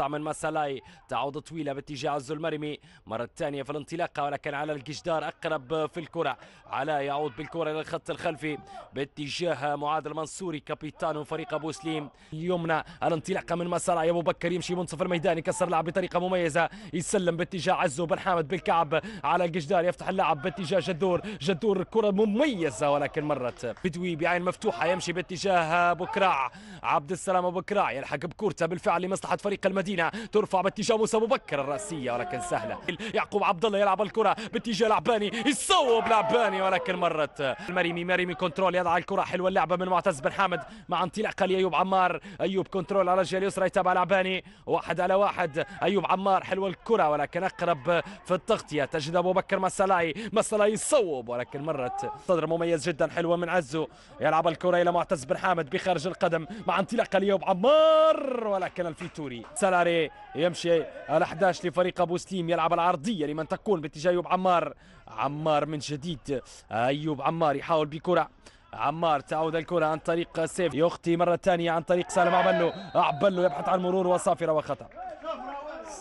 من ماسالاي تعود طويلة باتجاه الزلمرمي مرة ثانية في الانطلاقة ولكن على الجدار أقرب في الكرة علاء يعود بالكرة إلى الخط الخلفي باتجاه معاذ المنصوري كابيتانو فريق أبو سليم اليمنى الانطلاقة من ماسالاي أبو بكر يمشي منصف الميدان يكسر اللعب بطريقة مميزة يسلم باتجاه عزو بن حامد بالكعب على الجدار يفتح اللعب باتجاه جدور جدور كرة مميزة ولكن مرت بدوي بعين مفتوحة يمشي باتجاه بكراع عبد السلام بكراع يلحق بكورته بالفعل لمصلحة فريق المدينة المدينه ترفع باتجاه موسى مبكر الراسيه ولكن سهله يعقوب عبد الله يلعب الكره باتجاه لعباني يصوب لعباني ولكن مرت المريمي مريمي كنترول يضع الكره حلوه اللعبه من معتز بن حامد مع انطلاقه لايوب عمار ايوب كنترول على الجهه اليسرى يتابع لعباني واحد على واحد ايوب عمار حلوه الكره ولكن اقرب في التغطيه تجد ابو بكر مسلاي مسلاي يصوب ولكن مرت صدر مميز جدا حلوه من عزو يلعب الكره الى معتز بن حامد بخارج القدم مع انطلاقه لايوب عمار ولكن الفيتوري سلام الاري يمشي ال11 لفريق ابو سليم يلعب العرضيه لمن تكون باتجاه ايوب عمار عمار من جديد ايوب عمار يحاول بكره عمار تعود الكرة عن طريق سيف يخطي مرة ثانية عن طريق سالم عبلو عبلو يبحث عن مرور وصافرة وخطأ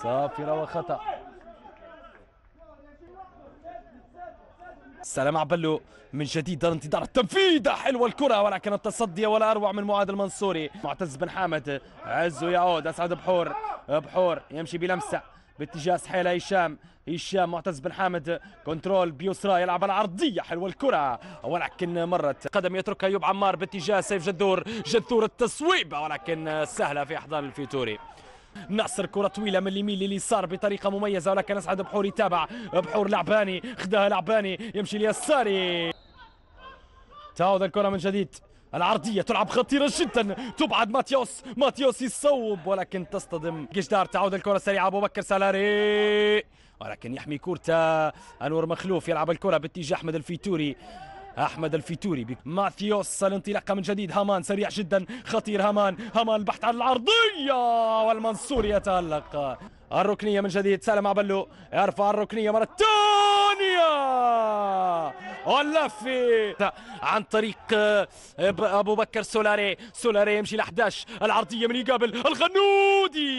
صافرة وخطأ سلام عبلو من جديد دار انتظار التنفيذ حلوة الكرة ولكن التصدي ولا أروع من معاذ المنصوري معتز بن حامد عزو يعود أسعد بحور بحور يمشي بلمسة باتجاه سحيله هشام هشام معتز بن حامد كنترول بيسرى يلعب العرضيه حلوه الكره ولكن مرت قدم يتركها أيوب عمار باتجاه سيف جدور جدور التصويب ولكن سهله في احضان الفيتوري ناصر كرة طويلة من اليمين لليسار بطريقة مميزة ولكن أسعد بحور يتابع بحور لعباني خداها لعباني يمشي اليساري تعود الكرة من جديد العرضية تلعب خطيرة جدا تبعد ماتيوس ماتيوس يصوب ولكن تصطدم جدار تعود الكرة سريعة أبو بكر سالاري ولكن يحمي كورته أنور مخلوف يلعب الكرة باتجاه أحمد الفيتوري احمد الفيتوري ماثيوس الانطلاقه من جديد هامان سريع جدا خطير هامان هامان البحث عن العرضيه والمنصور يتالق الركنيه من جديد سالم عبلو يرفع الركنيه مره ثانيه واللفي عن طريق آه، ابو بكر سولاري سولاري يمشي ل 11 العرضيه من يقابل الغنودي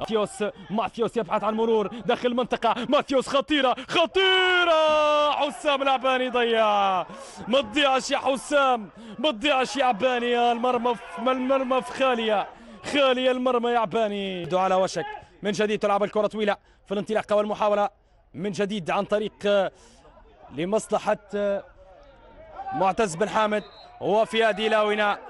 ماثيوس ماثيوس يبحث عن مرور داخل المنطقة ماثيوس خطيرة خطيرة حسام العباني ضيع ما تضيعش يا حسام ما تضيعش يا عباني المرمى المرمى في خالية خالية المرمى يا عباني على وشك من جديد تلعب الكرة طويلة في الانطلاقة والمحاولة من جديد عن طريق لمصلحة معتز بن حامد وفي لاوينا